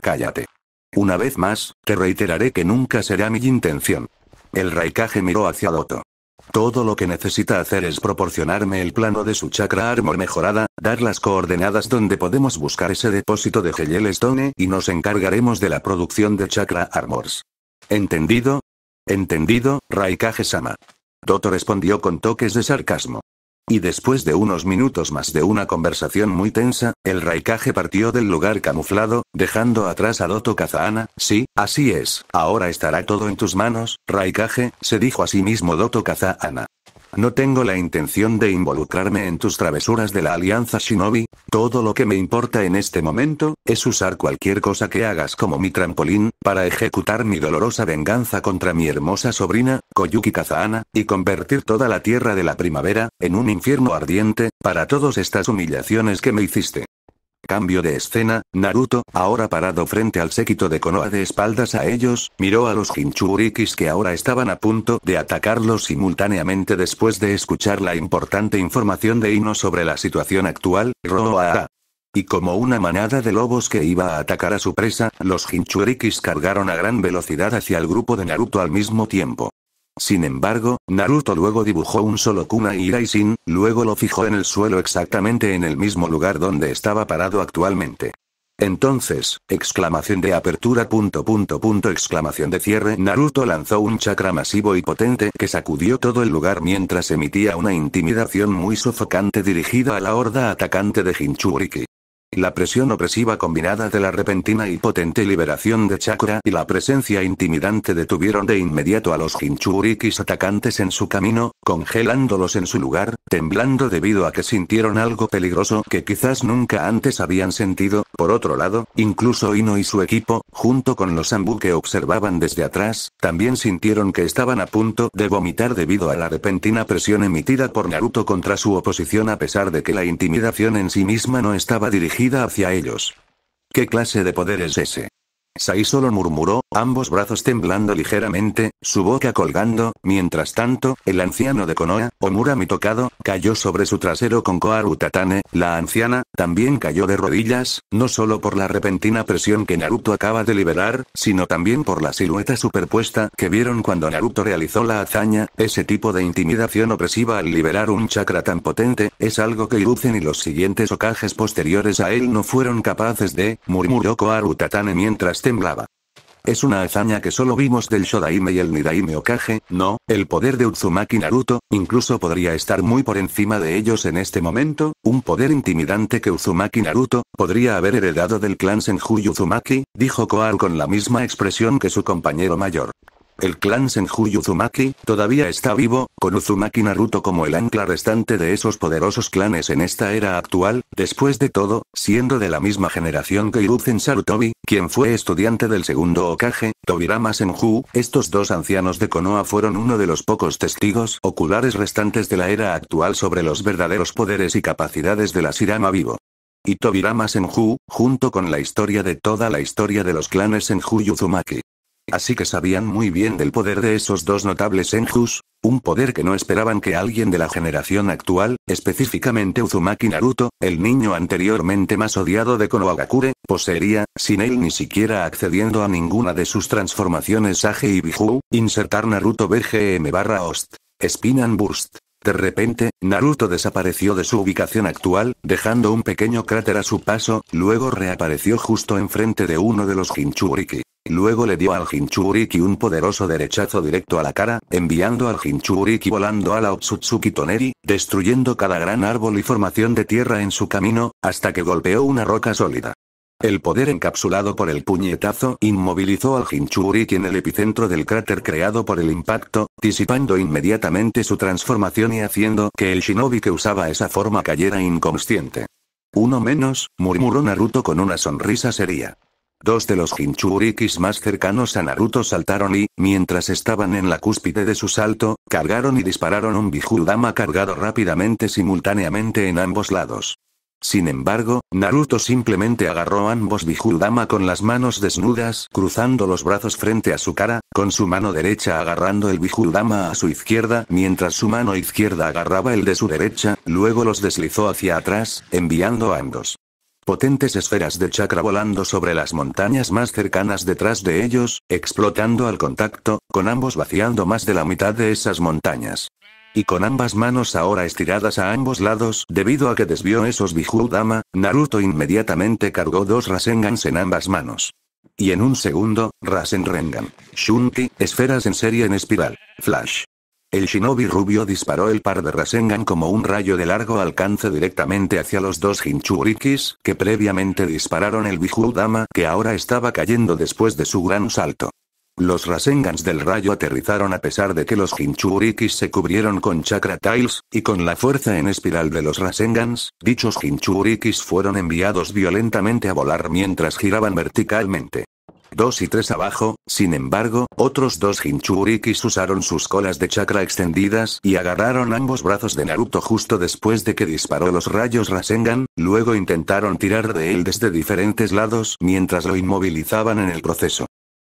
Cállate. Una vez más, te reiteraré que nunca será mi intención. El Raikage miró hacia Doto. Todo lo que necesita hacer es proporcionarme el plano de su chakra armor mejorada, dar las coordenadas donde podemos buscar ese depósito de Hegel Stone y nos encargaremos de la producción de chakra armors. ¿Entendido? Entendido, Raikage-sama. Doto respondió con toques de sarcasmo. Y después de unos minutos más de una conversación muy tensa, el Raikage partió del lugar camuflado, dejando atrás a Doto Kazahana. Sí, así es, ahora estará todo en tus manos, Raikage, se dijo a sí mismo Doto Kazahana. No tengo la intención de involucrarme en tus travesuras de la Alianza Shinobi, todo lo que me importa en este momento, es usar cualquier cosa que hagas como mi trampolín, para ejecutar mi dolorosa venganza contra mi hermosa sobrina, Koyuki Kazahana, y convertir toda la tierra de la primavera, en un infierno ardiente, para todas estas humillaciones que me hiciste. Cambio de escena, Naruto, ahora parado frente al séquito de Konoha de espaldas a ellos, miró a los Hinchurikis que ahora estaban a punto de atacarlos simultáneamente después de escuchar la importante información de Ino sobre la situación actual, Roa. Y como una manada de lobos que iba a atacar a su presa, los Hinchurikis cargaron a gran velocidad hacia el grupo de Naruto al mismo tiempo. Sin embargo, Naruto luego dibujó un solo kunai y Sin, luego lo fijó en el suelo exactamente en el mismo lugar donde estaba parado actualmente. Entonces, exclamación de apertura punto punto punto exclamación de cierre Naruto lanzó un chakra masivo y potente que sacudió todo el lugar mientras emitía una intimidación muy sofocante dirigida a la horda atacante de Hinchuriki. La presión opresiva combinada de la repentina y potente liberación de chakra y la presencia intimidante detuvieron de inmediato a los hinchurikis atacantes en su camino, congelándolos en su lugar, temblando debido a que sintieron algo peligroso que quizás nunca antes habían sentido. Por otro lado, incluso Ino y su equipo, junto con los Ambu que observaban desde atrás, también sintieron que estaban a punto de vomitar debido a la repentina presión emitida por Naruto contra su oposición a pesar de que la intimidación en sí misma no estaba dirigida hacia ellos. ¿Qué clase de poder es ese? Sai solo murmuró, ambos brazos temblando ligeramente, su boca colgando, mientras tanto, el anciano de Konoha, Omura tocado cayó sobre su trasero con koaru Tatane, la anciana, también cayó de rodillas, no solo por la repentina presión que Naruto acaba de liberar, sino también por la silueta superpuesta que vieron cuando Naruto realizó la hazaña, ese tipo de intimidación opresiva al liberar un chakra tan potente, es algo que Iruzen y los siguientes ocajes posteriores a él no fueron capaces de, murmuró Koaru Tatane mientras temblaba. Es una hazaña que solo vimos del Shodaime y el Nidaime Okage, no, el poder de Uzumaki Naruto, incluso podría estar muy por encima de ellos en este momento, un poder intimidante que Uzumaki Naruto, podría haber heredado del clan Senju Uzumaki, dijo Koar con la misma expresión que su compañero mayor. El clan Senju Uzumaki, todavía está vivo, con Uzumaki Naruto como el ancla restante de esos poderosos clanes en esta era actual, después de todo, siendo de la misma generación que Hiruzen Sarutobi, quien fue estudiante del segundo Okage, Tobirama Senju, estos dos ancianos de Konoha fueron uno de los pocos testigos oculares restantes de la era actual sobre los verdaderos poderes y capacidades de la Shirama vivo. Y Tobirama Senju, junto con la historia de toda la historia de los clanes Senju Yuzumaki. Así que sabían muy bien del poder de esos dos notables Enjus, un poder que no esperaban que alguien de la generación actual, específicamente Uzumaki Naruto, el niño anteriormente más odiado de Konohagakure, poseería, sin él ni siquiera accediendo a ninguna de sus transformaciones Age y Biju, insertar Naruto BGM barra Ost. Spin and Burst. De repente, Naruto desapareció de su ubicación actual, dejando un pequeño cráter a su paso, luego reapareció justo enfrente de uno de los Hinchuriki. Luego le dio al Hinchuriki un poderoso derechazo directo a la cara, enviando al Hinchuriki volando a la Otsutsuki Toneri, destruyendo cada gran árbol y formación de tierra en su camino, hasta que golpeó una roca sólida. El poder encapsulado por el puñetazo inmovilizó al Hinchuriki en el epicentro del cráter creado por el impacto, disipando inmediatamente su transformación y haciendo que el shinobi que usaba esa forma cayera inconsciente. Uno menos, murmuró Naruto con una sonrisa seria. Dos de los Jinchurikis más cercanos a Naruto saltaron y, mientras estaban en la cúspide de su salto, cargaron y dispararon un Bijudama cargado rápidamente simultáneamente en ambos lados. Sin embargo, Naruto simplemente agarró ambos Bijudama con las manos desnudas, cruzando los brazos frente a su cara, con su mano derecha agarrando el Bijudama a su izquierda, mientras su mano izquierda agarraba el de su derecha, luego los deslizó hacia atrás, enviando a ambos. Potentes esferas de chakra volando sobre las montañas más cercanas detrás de ellos, explotando al contacto, con ambos vaciando más de la mitad de esas montañas. Y con ambas manos ahora estiradas a ambos lados, debido a que desvió esos Bijudama, Naruto inmediatamente cargó dos Rasengan en ambas manos. Y en un segundo, Rasen Rengan. Shunki, esferas en serie en espiral. Flash. El shinobi rubio disparó el par de Rasengan como un rayo de largo alcance directamente hacia los dos Hinchurikis, que previamente dispararon el Bijudama que ahora estaba cayendo después de su gran salto. Los Rasengans del rayo aterrizaron a pesar de que los Hinchurikis se cubrieron con Chakra Tiles, y con la fuerza en espiral de los Rasengans, dichos Hinchurikis fueron enviados violentamente a volar mientras giraban verticalmente. 2 y 3 abajo, sin embargo, otros dos Hinchurikis usaron sus colas de chakra extendidas y agarraron ambos brazos de Naruto justo después de que disparó los rayos Rasengan, luego intentaron tirar de él desde diferentes lados mientras lo inmovilizaban en el proceso.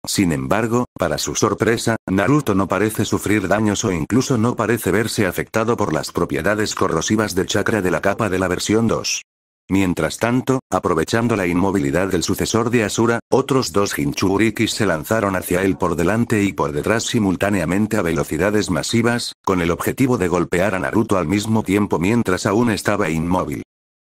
Sin embargo, para su sorpresa, Naruto no parece sufrir daños o incluso no parece verse afectado por las propiedades corrosivas de chakra de la capa de la versión 2. Mientras tanto, aprovechando la inmovilidad del sucesor de Asura, otros dos Jinchurikis se lanzaron hacia él por delante y por detrás simultáneamente a velocidades masivas, con el objetivo de golpear a Naruto al mismo tiempo mientras aún estaba inmóvil.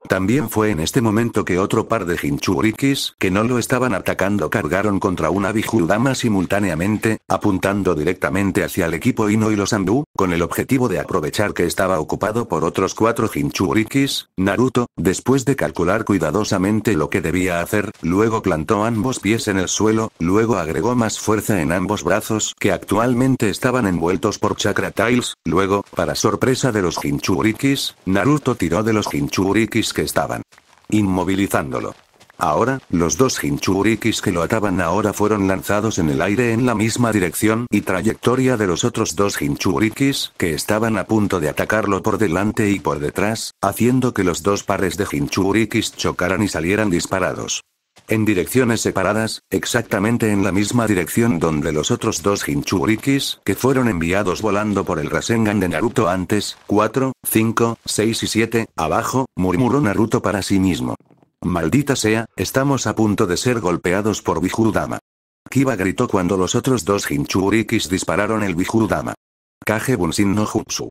También fue en este momento que otro par de Jinchurikis que no lo estaban atacando cargaron contra una Bijudama simultáneamente, apuntando directamente hacia el equipo Ino y los andú con el objetivo de aprovechar que estaba ocupado por otros cuatro Jinchurikis. Naruto, después de calcular cuidadosamente lo que debía hacer, luego plantó ambos pies en el suelo, luego agregó más fuerza en ambos brazos que actualmente estaban envueltos por chakra tiles, luego, para sorpresa de los Jinchurikis, Naruto tiró de los Jinchurikis que estaban inmovilizándolo. Ahora, los dos Hinchurikis que lo ataban ahora fueron lanzados en el aire en la misma dirección y trayectoria de los otros dos Hinchurikis que estaban a punto de atacarlo por delante y por detrás, haciendo que los dos pares de Hinchurikis chocaran y salieran disparados en direcciones separadas, exactamente en la misma dirección donde los otros dos Hinchurikis que fueron enviados volando por el Rasengan de Naruto antes, 4, 5, 6 y 7, abajo, murmuró Naruto para sí mismo. Maldita sea, estamos a punto de ser golpeados por Bijurudama. Kiba gritó cuando los otros dos Hinchurikis dispararon el Bijurudama. Kage Bunshin no Jutsu.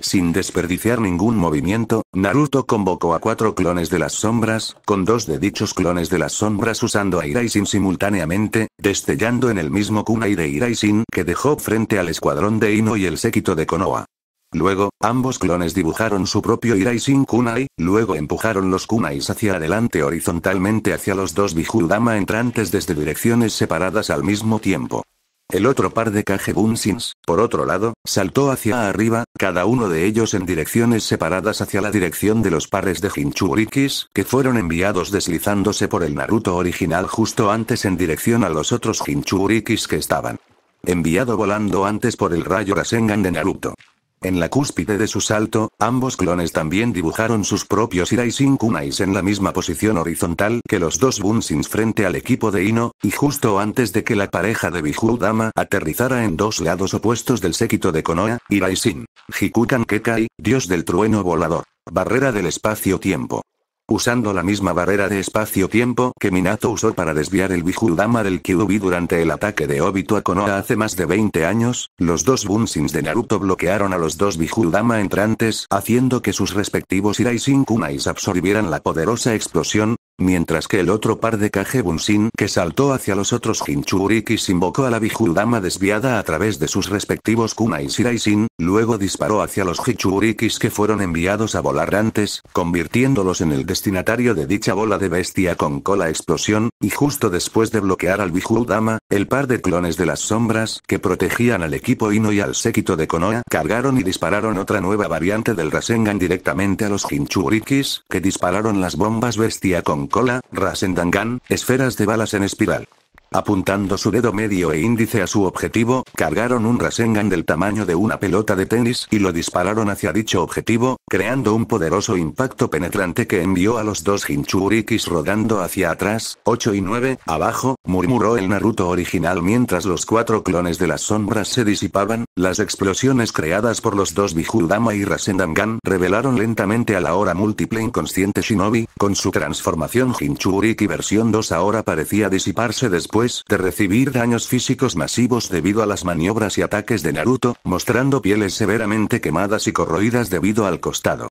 Sin desperdiciar ningún movimiento, Naruto convocó a cuatro clones de las sombras, con dos de dichos clones de las sombras usando a Iraisin simultáneamente, destellando en el mismo kunai de Iraisin que dejó frente al escuadrón de Ino y el séquito de Konoha. Luego, ambos clones dibujaron su propio Iraisin Kunai, luego empujaron los Kunais hacia adelante horizontalmente hacia los dos Bijudama entrantes desde direcciones separadas al mismo tiempo. El otro par de Kajebunsins, por otro lado, saltó hacia arriba, cada uno de ellos en direcciones separadas hacia la dirección de los pares de Hinchurikis que fueron enviados deslizándose por el Naruto original justo antes en dirección a los otros Hinchurikis que estaban enviado volando antes por el rayo Rasengan de Naruto. En la cúspide de su salto, ambos clones también dibujaron sus propios Irai-Sin Kunais en la misma posición horizontal que los dos Bunsins frente al equipo de Ino, y justo antes de que la pareja de Bijuu Dama aterrizara en dos lados opuestos del séquito de Konoha, Sin, Hikukan Kekai, dios del trueno volador. Barrera del espacio-tiempo usando la misma barrera de espacio-tiempo que Minato usó para desviar el Bijudama del Kyuubi durante el ataque de Obito a Konoha hace más de 20 años, los dos Bunsins de Naruto bloquearon a los dos Bijudama entrantes haciendo que sus respectivos sin Kunais absorbieran la poderosa explosión, mientras que el otro par de Kage Bunshin que saltó hacia los otros Hinchurikis invocó a la Bijudama desviada a través de sus respectivos Kunais Iraisin, Luego disparó hacia los Hichurikis que fueron enviados a volar antes, convirtiéndolos en el destinatario de dicha bola de bestia con cola explosión, y justo después de bloquear al Bijudama, el par de clones de las sombras que protegían al equipo Ino y al séquito de Konoha cargaron y dispararon otra nueva variante del Rasengan directamente a los Hichurikis, que dispararon las bombas bestia con cola, Rasendangan, esferas de balas en espiral. Apuntando su dedo medio e índice a su objetivo, cargaron un Rasengan del tamaño de una pelota de tenis y lo dispararon hacia dicho objetivo, creando un poderoso impacto penetrante que envió a los dos Hinchurikis rodando hacia atrás, 8 y 9, abajo, murmuró el Naruto original mientras los cuatro clones de las sombras se disipaban, las explosiones creadas por los dos Bijudama y Rasengan revelaron lentamente a la hora múltiple inconsciente Shinobi, con su transformación Hinchuriki versión 2 ahora parecía disiparse después de recibir daños físicos masivos debido a las maniobras y ataques de Naruto, mostrando pieles severamente quemadas y corroídas debido al costado.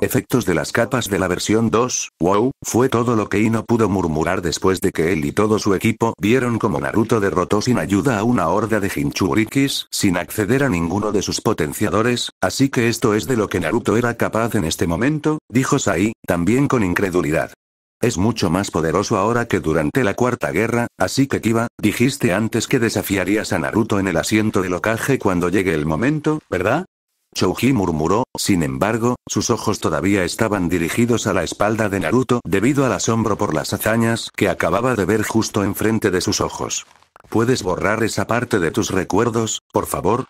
Efectos de las capas de la versión 2, wow, fue todo lo que Ino pudo murmurar después de que él y todo su equipo vieron como Naruto derrotó sin ayuda a una horda de Hinchurikis sin acceder a ninguno de sus potenciadores, así que esto es de lo que Naruto era capaz en este momento, dijo Sai, también con incredulidad. Es mucho más poderoso ahora que durante la Cuarta Guerra, así que Kiba, dijiste antes que desafiarías a Naruto en el asiento del locaje cuando llegue el momento, ¿verdad? Chouji murmuró, sin embargo, sus ojos todavía estaban dirigidos a la espalda de Naruto debido al asombro por las hazañas que acababa de ver justo enfrente de sus ojos. ¿Puedes borrar esa parte de tus recuerdos, por favor?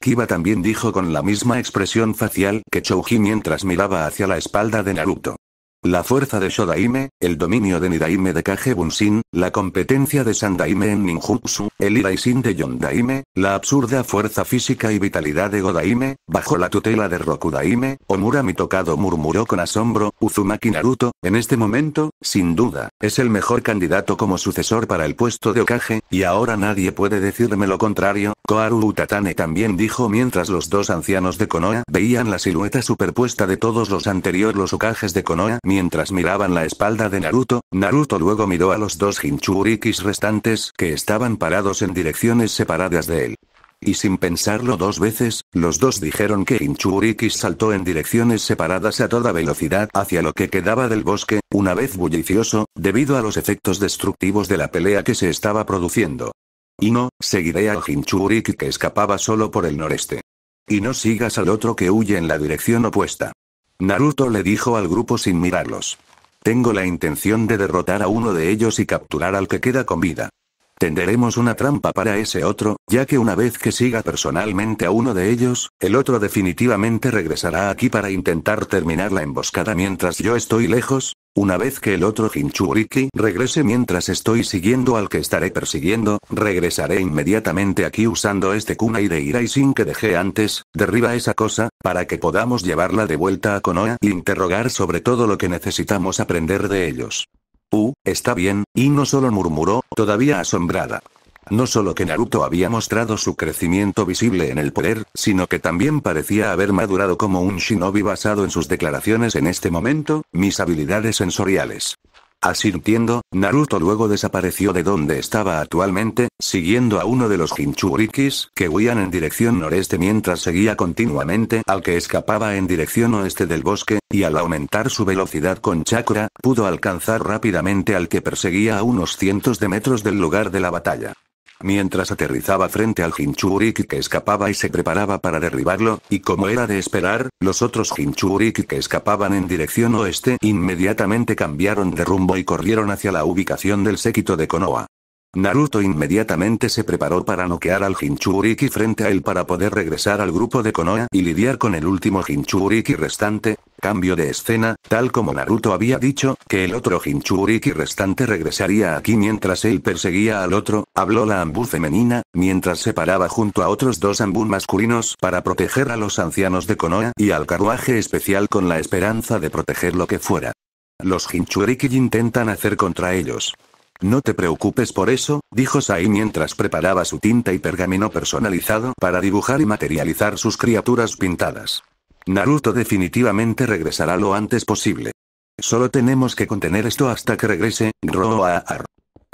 Kiba también dijo con la misma expresión facial que Chouji mientras miraba hacia la espalda de Naruto. La fuerza de Shodaime, el dominio de Nidaime de Kage Bunshin, la competencia de Sandaime en Ninjutsu, el Ida de Yondaime, la absurda fuerza física y vitalidad de Godaime, bajo la tutela de Rokudaime, Omura Mitokado murmuró con asombro, Uzumaki Naruto, en este momento, sin duda, es el mejor candidato como sucesor para el puesto de Okage, y ahora nadie puede decirme lo contrario, Koharu Utatane también dijo mientras los dos ancianos de Konoha veían la silueta superpuesta de todos los anteriores los Okages de Konoha Mientras miraban la espalda de Naruto, Naruto luego miró a los dos Hinchurikis restantes que estaban parados en direcciones separadas de él. Y sin pensarlo dos veces, los dos dijeron que Hinchuurikis saltó en direcciones separadas a toda velocidad hacia lo que quedaba del bosque, una vez bullicioso, debido a los efectos destructivos de la pelea que se estaba produciendo. Y no, seguiré al Hinchuriki que escapaba solo por el noreste. Y no sigas al otro que huye en la dirección opuesta. Naruto le dijo al grupo sin mirarlos. Tengo la intención de derrotar a uno de ellos y capturar al que queda con vida. Tenderemos una trampa para ese otro, ya que una vez que siga personalmente a uno de ellos, el otro definitivamente regresará aquí para intentar terminar la emboscada mientras yo estoy lejos, una vez que el otro Hinchuriki regrese mientras estoy siguiendo al que estaré persiguiendo, regresaré inmediatamente aquí usando este kunai de y sin que dejé antes, derriba esa cosa, para que podamos llevarla de vuelta a Konoha e interrogar sobre todo lo que necesitamos aprender de ellos. Uh, está bien, y no solo murmuró, todavía asombrada. No solo que Naruto había mostrado su crecimiento visible en el poder, sino que también parecía haber madurado como un shinobi basado en sus declaraciones en este momento, mis habilidades sensoriales. Asintiendo, Naruto luego desapareció de donde estaba actualmente, siguiendo a uno de los Jinchurikis que huían en dirección noreste mientras seguía continuamente al que escapaba en dirección oeste del bosque, y al aumentar su velocidad con chakra, pudo alcanzar rápidamente al que perseguía a unos cientos de metros del lugar de la batalla mientras aterrizaba frente al Hinchuriki que escapaba y se preparaba para derribarlo, y como era de esperar, los otros Hinchuriki que escapaban en dirección oeste inmediatamente cambiaron de rumbo y corrieron hacia la ubicación del séquito de Konoha. Naruto inmediatamente se preparó para noquear al Jinchuriki frente a él para poder regresar al grupo de Konoha y lidiar con el último Jinchuriki restante, cambio de escena, tal como Naruto había dicho, que el otro Jinchuriki restante regresaría aquí mientras él perseguía al otro, habló la Ambu femenina, mientras se paraba junto a otros dos Ambu masculinos para proteger a los ancianos de Konoha y al carruaje especial con la esperanza de proteger lo que fuera. Los Jinchuriki intentan hacer contra ellos, no te preocupes por eso, dijo Sai mientras preparaba su tinta y pergamino personalizado para dibujar y materializar sus criaturas pintadas. Naruto definitivamente regresará lo antes posible. Solo tenemos que contener esto hasta que regrese, Groar.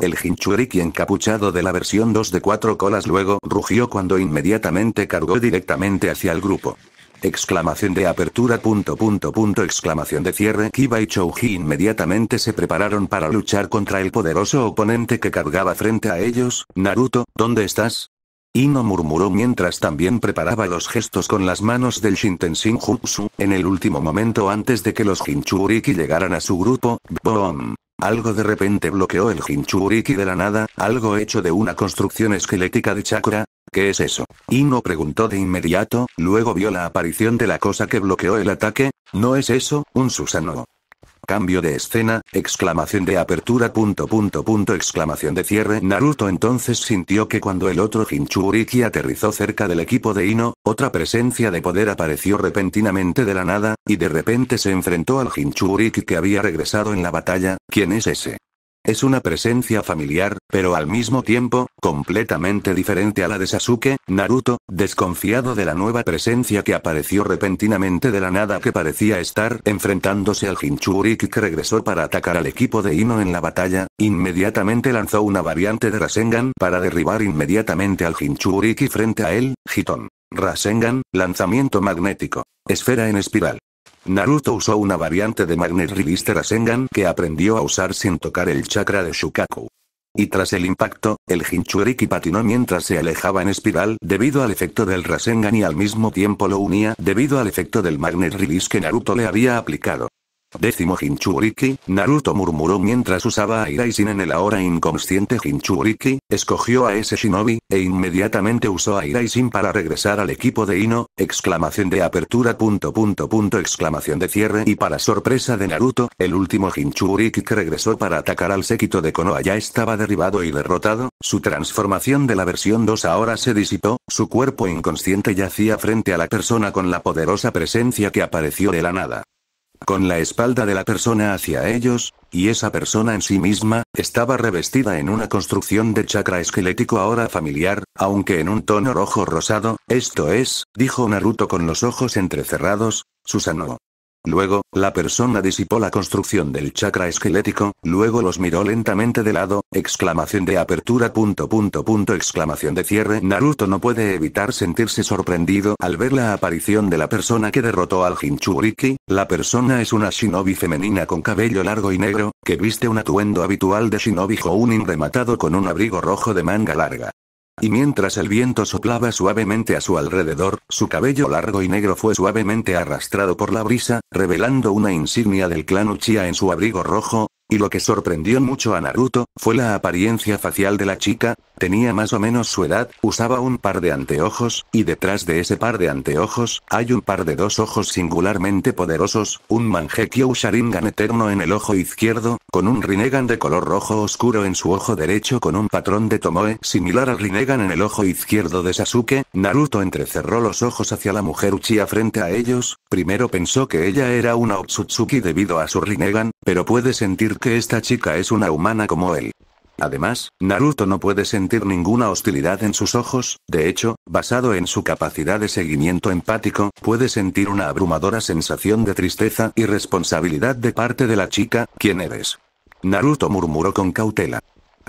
El Hinchuriki encapuchado de la versión 2 de cuatro colas luego rugió cuando inmediatamente cargó directamente hacia el grupo. Exclamación de apertura punto punto punto exclamación de cierre Kiba y Chouji inmediatamente se prepararon para luchar contra el poderoso oponente que cargaba frente a ellos, Naruto, ¿dónde estás? Ino murmuró mientras también preparaba los gestos con las manos del shintenshin Jutsu, en el último momento antes de que los hinchuriki llegaran a su grupo, ¡boom! Algo de repente bloqueó el hinchuriki de la nada, algo hecho de una construcción esquelética de chakra, ¿Qué es eso? Ino preguntó de inmediato, luego vio la aparición de la cosa que bloqueó el ataque, ¿no es eso, un Susano? Cambio de escena, exclamación de apertura punto punto punto exclamación de cierre Naruto entonces sintió que cuando el otro Hinchuriki aterrizó cerca del equipo de Ino, otra presencia de poder apareció repentinamente de la nada, y de repente se enfrentó al Hinchuriki que había regresado en la batalla, ¿quién es ese? Es una presencia familiar, pero al mismo tiempo, completamente diferente a la de Sasuke, Naruto, desconfiado de la nueva presencia que apareció repentinamente de la nada que parecía estar enfrentándose al Hinchuriki que regresó para atacar al equipo de Ino en la batalla, inmediatamente lanzó una variante de Rasengan para derribar inmediatamente al Hinchuriki frente a él, Hiton. Rasengan, lanzamiento magnético. Esfera en espiral. Naruto usó una variante de Magnet Release Rasengan que aprendió a usar sin tocar el chakra de Shukaku. Y tras el impacto, el Hinchuriki patinó mientras se alejaba en espiral debido al efecto del Rasengan y al mismo tiempo lo unía debido al efecto del Magnet Release que Naruto le había aplicado. Décimo Hinchuriki, Naruto murmuró mientras usaba a Iraisin en el ahora inconsciente Hinchuriki, escogió a ese shinobi, e inmediatamente usó a Iraisin para regresar al equipo de Ino, exclamación de apertura punto punto punto exclamación de cierre y para sorpresa de Naruto, el último Hinchuriki que regresó para atacar al séquito de Konoha ya estaba derribado y derrotado, su transformación de la versión 2 ahora se disipó, su cuerpo inconsciente yacía frente a la persona con la poderosa presencia que apareció de la nada con la espalda de la persona hacia ellos, y esa persona en sí misma, estaba revestida en una construcción de chakra esquelético ahora familiar, aunque en un tono rojo rosado, esto es, dijo Naruto con los ojos entrecerrados, Susanoo. Luego, la persona disipó la construcción del chakra esquelético, luego los miró lentamente de lado, exclamación de apertura punto punto punto exclamación de cierre Naruto no puede evitar sentirse sorprendido al ver la aparición de la persona que derrotó al Hinchuriki, la persona es una shinobi femenina con cabello largo y negro, que viste un atuendo habitual de shinobi Hounin rematado con un abrigo rojo de manga larga. Y mientras el viento soplaba suavemente a su alrededor, su cabello largo y negro fue suavemente arrastrado por la brisa, revelando una insignia del clan Uchiha en su abrigo rojo, y lo que sorprendió mucho a Naruto, fue la apariencia facial de la chica, tenía más o menos su edad, usaba un par de anteojos, y detrás de ese par de anteojos, hay un par de dos ojos singularmente poderosos, un mangekyou Sharingan eterno en el ojo izquierdo, con un Rinnegan de color rojo oscuro en su ojo derecho con un patrón de Tomoe similar al Rinnegan en el ojo izquierdo de Sasuke, Naruto entrecerró los ojos hacia la mujer Uchiha frente a ellos, primero pensó que ella era una Otsutsuki debido a su Rinnegan, pero puede sentir que esta chica es una humana como él. Además, Naruto no puede sentir ninguna hostilidad en sus ojos, de hecho, basado en su capacidad de seguimiento empático, puede sentir una abrumadora sensación de tristeza y responsabilidad de parte de la chica, ¿quién eres? Naruto murmuró con cautela.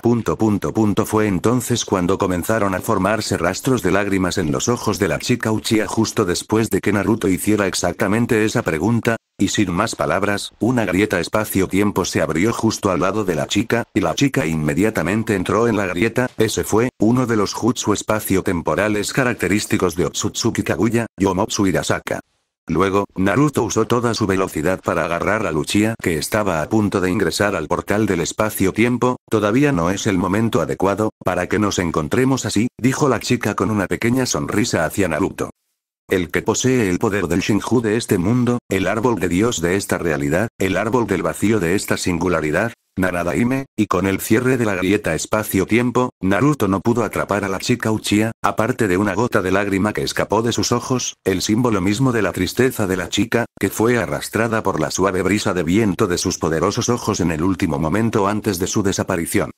Punto punto punto fue entonces cuando comenzaron a formarse rastros de lágrimas en los ojos de la chica Uchiha justo después de que Naruto hiciera exactamente esa pregunta, y sin más palabras, una grieta espacio-tiempo se abrió justo al lado de la chica, y la chica inmediatamente entró en la grieta, ese fue, uno de los jutsu espacio-temporales característicos de Otsutsuki Kaguya, Yomotsu Hirasaka. Luego, Naruto usó toda su velocidad para agarrar a Luchia que estaba a punto de ingresar al portal del espacio-tiempo, todavía no es el momento adecuado, para que nos encontremos así, dijo la chica con una pequeña sonrisa hacia Naruto. El que posee el poder del Shinju de este mundo, el árbol de Dios de esta realidad, el árbol del vacío de esta singularidad, Naradaime, y con el cierre de la grieta espacio-tiempo, Naruto no pudo atrapar a la chica Uchiha, aparte de una gota de lágrima que escapó de sus ojos, el símbolo mismo de la tristeza de la chica, que fue arrastrada por la suave brisa de viento de sus poderosos ojos en el último momento antes de su desaparición.